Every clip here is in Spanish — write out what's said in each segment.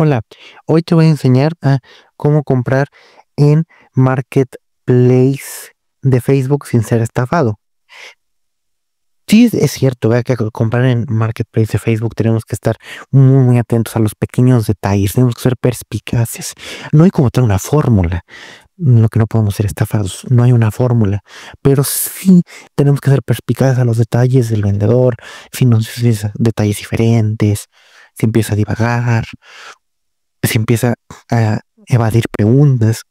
Hola, hoy te voy a enseñar a cómo comprar en Marketplace de Facebook sin ser estafado. Sí, es cierto, vea que comprar en Marketplace de Facebook tenemos que estar muy, atentos a los pequeños detalles, tenemos que ser perspicaces. No hay como tener una fórmula, lo que no podemos ser estafados, no hay una fórmula, pero sí tenemos que ser perspicaces a los detalles del vendedor, si nos usan detalles diferentes, si empieza a divagar, pues, si empieza a evadir preguntas,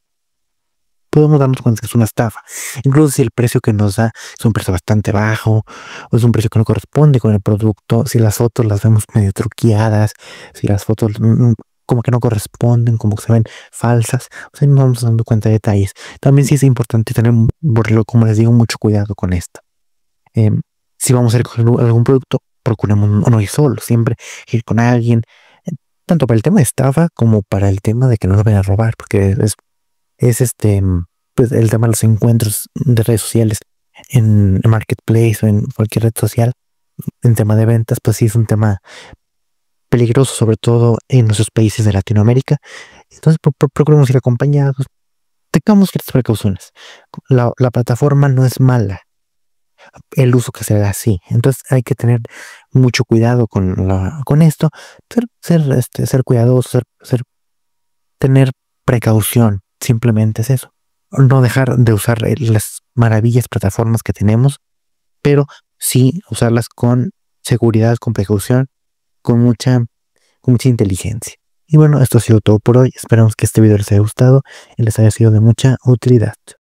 podemos darnos cuenta que es una estafa. Incluso si el precio que nos da es un precio bastante bajo, o es un precio que no corresponde con el producto, si las fotos las vemos medio truqueadas, si las fotos como que no corresponden, como que se ven falsas, o sea, nos vamos dando cuenta de detalles. También sí es importante tener, como les digo, mucho cuidado con esto. Em, si vamos a ir con algún producto, procuremos no ir solo, siempre ir con alguien, tanto para el tema de estafa como para el tema de que no nos vayan a robar, porque es, este, mm, pues, el tema de los encuentros de redes sociales en Marketplace o en cualquier red social, en tema de ventas, pues sí es un tema peligroso, sobre todo en nuestros países de Latinoamérica. Entonces, procuremos ir acompañados, tengamos ciertas precauciones. la plataforma no es mala, el uso que se haga da así. Entonces hay que tener mucho cuidado con, con esto, ser, ser, este, ser cuidadoso, ser, tener precaución, simplemente es eso. No dejar de usar eh, las maravillas plataformas que tenemos, pero sí usarlas con seguridad, con precaución, con mucha, con mucha inteligencia. Y bueno, esto ha sido todo por hoy. Esperamos que este video les haya gustado y les haya sido de mucha utilidad.